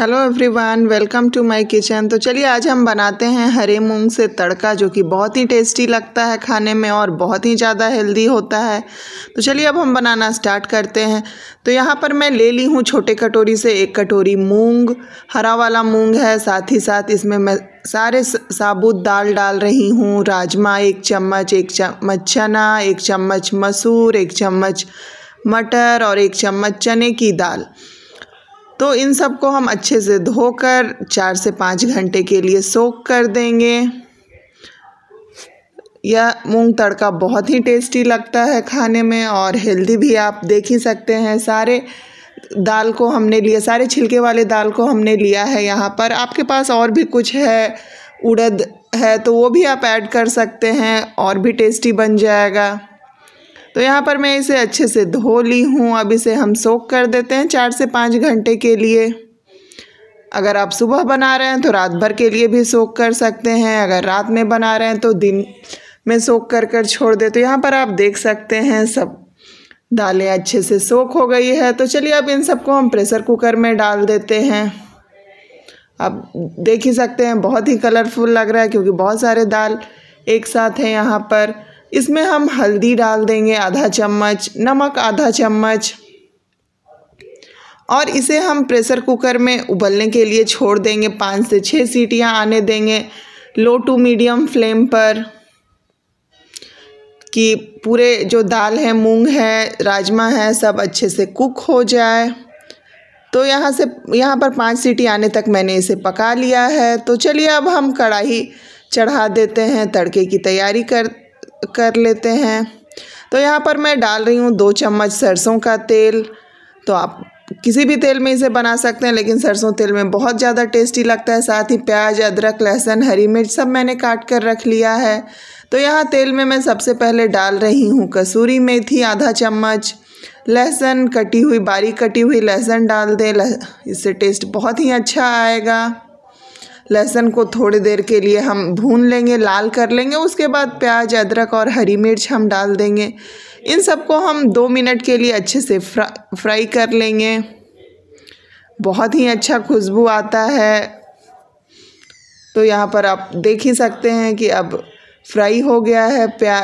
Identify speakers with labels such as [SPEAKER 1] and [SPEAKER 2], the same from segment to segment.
[SPEAKER 1] hello everyone welcome to my kitchen तो चलिए आज हम बनाते हैं हरे मूंग से तड़का जो कि बहुत ही टेस्टी लगता है खाने में और बहुत ही ज़्यादा हेल्दी होता है तो चलिए अब हम बनाना स्टार्ट करते हैं तो यहाँ पर मैं ले ली हूँ छोटे कटोरी से एक कटोरी मूंग हरा वाला मूंग है साथ ही साथ इसमें मैं सारे साबुत दाल डाल रही हूँ राजमा एक चम्मच एक चम्मच चना एक चम्मच मसूर एक चम्मच मटर और एक चम्मच चने की दाल तो इन सब को हम अच्छे से धोकर चार से पाँच घंटे के लिए सोख कर देंगे यह मूंग तड़का बहुत ही टेस्टी लगता है खाने में और हेल्दी भी आप देख ही सकते हैं सारे दाल को हमने लिया सारे छिलके वाले दाल को हमने लिया है यहाँ पर आपके पास और भी कुछ है उड़द है तो वो भी आप ऐड कर सकते हैं और भी टेस्टी बन जाएगा तो यहाँ पर मैं इसे अच्छे से धो ली हूँ अब इसे हम सोख कर देते हैं चार से पाँच घंटे के लिए अगर आप सुबह बना रहे हैं तो रात भर के लिए भी सोख कर सकते हैं अगर रात में बना रहे हैं तो दिन में सोख कर कर छोड़ दे तो यहाँ पर आप देख सकते हैं सब दालें अच्छे से सोख हो गई है तो चलिए अब इन सबको हम प्रेशर कुकर में डाल देते हैं आप देख ही सकते हैं बहुत ही कलरफुल लग रहा है क्योंकि बहुत सारे दाल एक साथ हैं यहाँ पर इसमें हम हल्दी डाल देंगे आधा चम्मच नमक आधा चम्मच और इसे हम प्रेशर कुकर में उबलने के लिए छोड़ देंगे पाँच से छः सीटियाँ आने देंगे लो टू मीडियम फ्लेम पर कि पूरे जो दाल है मूंग है राजमा है सब अच्छे से कुक हो जाए तो यहाँ से यहाँ पर पाँच सीटी आने तक मैंने इसे पका लिया है तो चलिए अब हम कढ़ाई चढ़ा देते हैं तड़के की तैयारी कर कर लेते हैं तो यहाँ पर मैं डाल रही हूँ दो चम्मच सरसों का तेल तो आप किसी भी तेल में इसे बना सकते हैं लेकिन सरसों तेल में बहुत ज़्यादा टेस्टी लगता है साथ ही प्याज अदरक लहसुन हरी मिर्च सब मैंने काट कर रख लिया है तो यहाँ तेल में मैं सबसे पहले डाल रही हूँ कसूरी मेथी आधा चम्मच लहसुन कटी हुई बारीक कटी हुई लहसुन डाल दें इससे टेस्ट बहुत ही अच्छा आएगा लहसुन को थोड़ी देर के लिए हम भून लेंगे लाल कर लेंगे उसके बाद प्याज अदरक और हरी मिर्च हम डाल देंगे इन सबको हम दो मिनट के लिए अच्छे से फ्रा फ्राई कर लेंगे बहुत ही अच्छा खुशबू आता है तो यहाँ पर आप देख ही सकते हैं कि अब फ्राई हो गया है प्या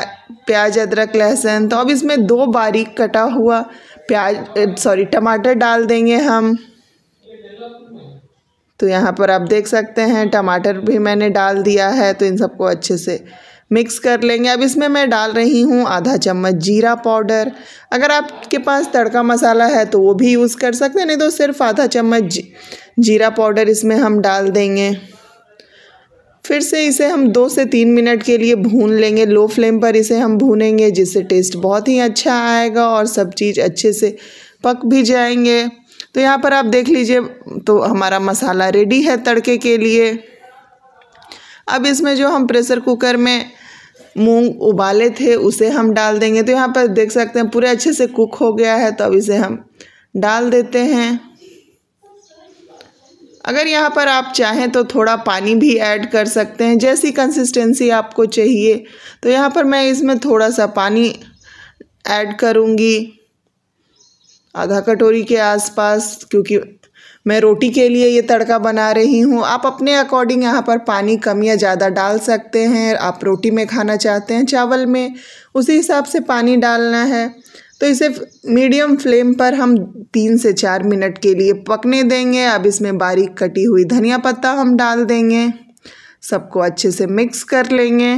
[SPEAKER 1] प्याज अदरक लहसुन तो अब इसमें दो बारीक कटा हुआ प्याज सॉरी टमाटर डाल देंगे हम तो यहाँ पर आप देख सकते हैं टमाटर भी मैंने डाल दिया है तो इन सबको अच्छे से मिक्स कर लेंगे अब इसमें मैं डाल रही हूँ आधा चम्मच जीरा पाउडर अगर आपके पास तड़का मसाला है तो वो भी यूज़ कर सकते हैं नहीं तो सिर्फ आधा चम्मच जीरा पाउडर इसमें हम डाल देंगे फिर से इसे हम दो से तीन मिनट के लिए भून लेंगे लो फ्लेम पर इसे हम भूनेंगे जिससे टेस्ट बहुत ही अच्छा आएगा और सब चीज़ अच्छे से पक भी जाएंगे तो यहाँ पर आप देख लीजिए तो हमारा मसाला रेडी है तड़के के लिए अब इसमें जो हम प्रेशर कुकर में मूंग उबाले थे उसे हम डाल देंगे तो यहाँ पर देख सकते हैं पूरे अच्छे से कुक हो गया है तो अब इसे हम डाल देते हैं अगर यहाँ पर आप चाहें तो थोड़ा पानी भी ऐड कर सकते हैं जैसी कंसिस्टेंसी आपको चाहिए तो यहाँ पर मैं इसमें थोड़ा सा पानी ऐड करूँगी आधा कटोरी के आसपास क्योंकि मैं रोटी के लिए ये तड़का बना रही हूँ आप अपने अकॉर्डिंग यहाँ पर पानी कम या ज़्यादा डाल सकते हैं आप रोटी में खाना चाहते हैं चावल में उसी हिसाब से पानी डालना है तो इसे मीडियम फ्लेम पर हम तीन से चार मिनट के लिए पकने देंगे अब इसमें बारीक कटी हुई धनिया पत्ता हम डाल देंगे सबको अच्छे से मिक्स कर लेंगे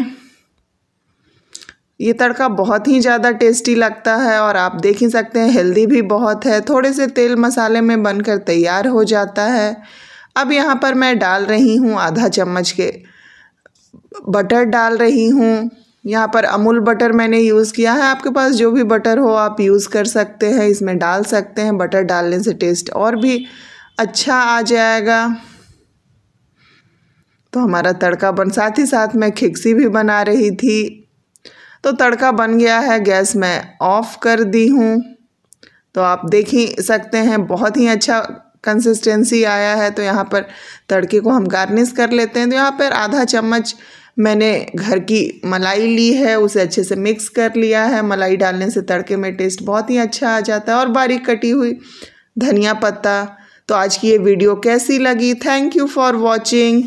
[SPEAKER 1] ये तड़का बहुत ही ज़्यादा टेस्टी लगता है और आप देख ही सकते हैं हेल्दी भी बहुत है थोड़े से तेल मसाले में बनकर तैयार हो जाता है अब यहाँ पर मैं डाल रही हूँ आधा चम्मच के बटर डाल रही हूँ यहाँ पर अमूल बटर मैंने यूज़ किया है आपके पास जो भी बटर हो आप यूज़ कर सकते हैं इसमें डाल सकते हैं बटर डालने से टेस्ट और भी अच्छा आ जाएगा तो हमारा तड़का बन साथ ही साथ मैं खिक्सी भी बना रही थी तो तड़का बन गया है गैस मैं ऑफ़ कर दी हूँ तो आप देख ही सकते हैं बहुत ही अच्छा कंसिस्टेंसी आया है तो यहाँ पर तड़के को हम गार्निश कर लेते हैं तो यहाँ पर आधा चम्मच मैंने घर की मलाई ली है उसे अच्छे से मिक्स कर लिया है मलाई डालने से तड़के में टेस्ट बहुत ही अच्छा आ जाता है और बारीक कटी हुई धनिया पत्ता तो आज की ये वीडियो कैसी लगी थैंक यू फॉर वॉचिंग